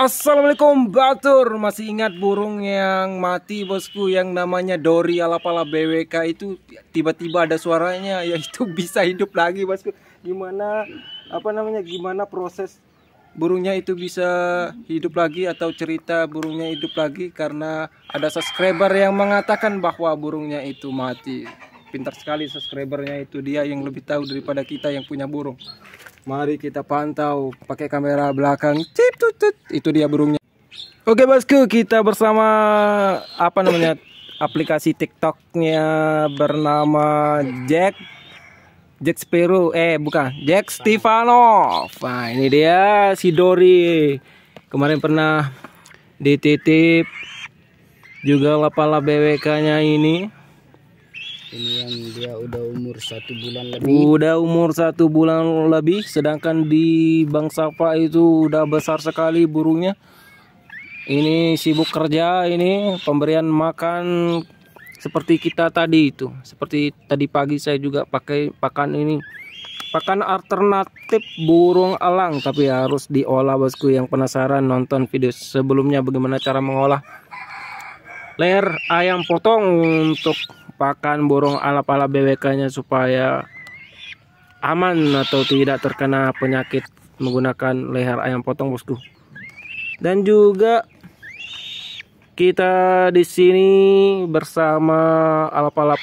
Assalamualaikum Batur Masih ingat burung yang mati bosku Yang namanya Dori Alapala BWK itu Tiba-tiba ada suaranya Ya itu bisa hidup lagi bosku Gimana Apa namanya Gimana proses burungnya itu bisa hidup lagi Atau cerita burungnya hidup lagi Karena ada subscriber yang mengatakan Bahwa burungnya itu mati Pintar sekali subscribernya itu Dia yang lebih tahu daripada kita yang punya burung Mari kita pantau pakai kamera belakang. Cip, tut, tut. Itu dia burungnya. Oke bosku, kita bersama apa namanya aplikasi TikToknya bernama Jack Jack Spiro. Eh bukan, Jack Stefano. Nah ini dia si Dori. Kemarin pernah dititip juga lapala BWK-nya ini ini yang dia udah umur satu bulan lebih udah umur satu bulan lebih sedangkan di Bang Sapa itu udah besar sekali burungnya ini sibuk kerja ini pemberian makan seperti kita tadi itu seperti tadi pagi saya juga pakai pakan ini pakan alternatif burung elang tapi harus diolah bosku yang penasaran nonton video sebelumnya bagaimana cara mengolah leher ayam potong untuk pakan burung ala-ala BWK-nya supaya aman atau tidak terkena penyakit menggunakan leher ayam potong bosku. Dan juga kita di sini bersama alap-alap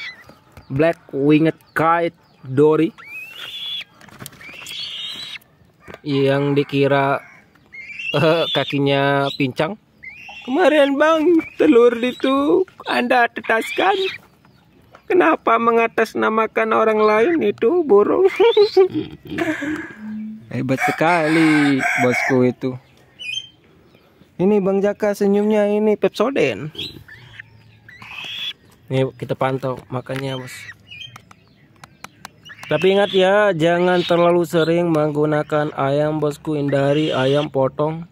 Black Winged Kite Dory yang dikira uh, kakinya pincang. Kemarin bang telur itu anda tetaskan Kenapa mengatasnamakan orang lain itu burung? Hebat sekali bosku itu. Ini Bang Jaka senyumnya ini Pepsoden. ini kita pantau makannya bos. Tapi ingat ya, jangan terlalu sering menggunakan ayam bosku, hindari ayam potong.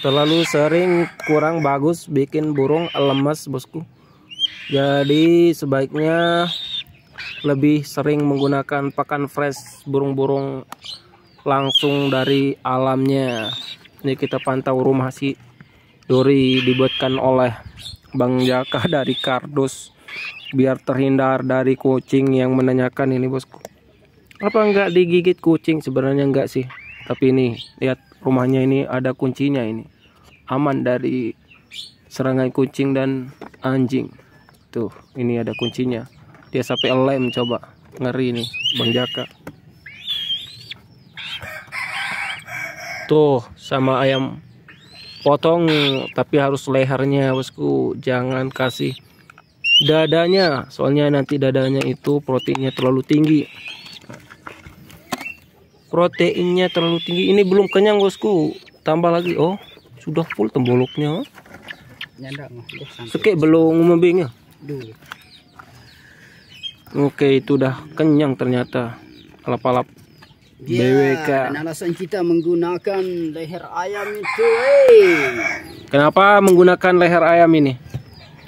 Terlalu sering kurang bagus bikin burung lemes bosku jadi sebaiknya lebih sering menggunakan pakan fresh burung-burung langsung dari alamnya ini kita pantau rumah si Dori dibuatkan oleh Bang Jaka dari kardus biar terhindar dari kucing yang menanyakan ini bosku apa enggak digigit kucing sebenarnya enggak sih tapi ini lihat rumahnya ini ada kuncinya ini aman dari serangan kucing dan anjing tuh ini ada kuncinya dia sampai lem coba ngeri nih Bang Jaka tuh sama ayam potong tapi harus lehernya bosku jangan kasih dadanya soalnya nanti dadanya itu proteinnya terlalu tinggi proteinnya terlalu tinggi ini belum kenyang bosku tambah lagi oh sudah full temboloknya oh. Nyandang, belum membingnya Duh. Oke, itu udah kenyang ternyata. Alap-alap yeah, BWK. alasan kita menggunakan leher ayam itu, hey. Kenapa menggunakan leher ayam ini?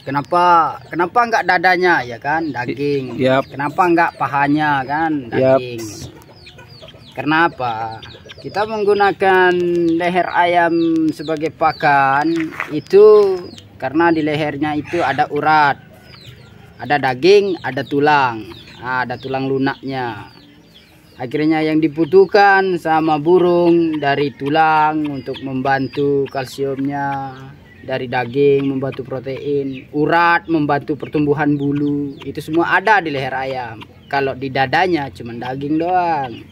Kenapa kenapa enggak dadanya ya kan daging. yep. Kenapa enggak pahanya kan daging. yep. Kenapa? Kita menggunakan leher ayam sebagai pakan itu karena di lehernya itu ada urat ada daging ada tulang nah, ada tulang lunaknya akhirnya yang dibutuhkan sama burung dari tulang untuk membantu kalsiumnya dari daging membantu protein urat membantu pertumbuhan bulu itu semua ada di leher ayam kalau di dadanya cuma daging doang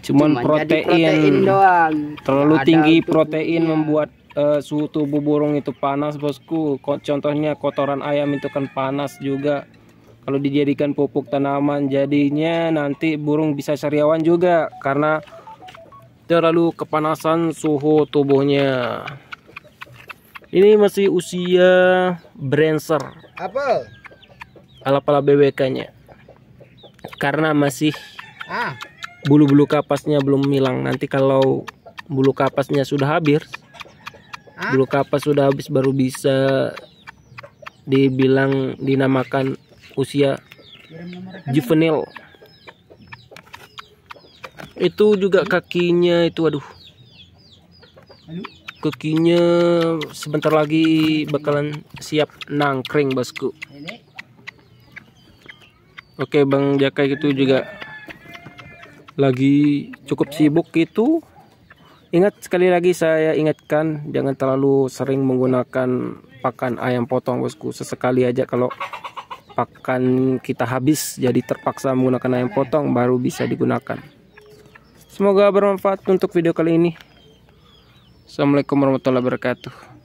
cuma protein, protein doang terlalu tinggi protein membuat uh, suhu tubuh burung itu panas bosku contohnya kotoran ayam itu kan panas juga kalau dijadikan pupuk tanaman jadinya nanti burung bisa sariawan juga karena terlalu kepanasan suhu tubuhnya. Ini masih usia brancher. Apa? alap pala BWK-nya. Karena masih bulu ah. bulu-bulu kapasnya belum hilang. Nanti kalau bulu kapasnya sudah habis, ah. bulu kapas sudah habis baru bisa dibilang dinamakan usia juvenil itu juga kakinya itu aduh kakinya sebentar lagi bakalan siap nangkring bosku oke bang jaka itu juga lagi cukup sibuk itu ingat sekali lagi saya ingatkan jangan terlalu sering menggunakan pakan ayam potong bosku sesekali aja kalau pakan kita habis jadi terpaksa menggunakan ayam potong baru bisa digunakan semoga bermanfaat untuk video kali ini Assalamualaikum warahmatullahi wabarakatuh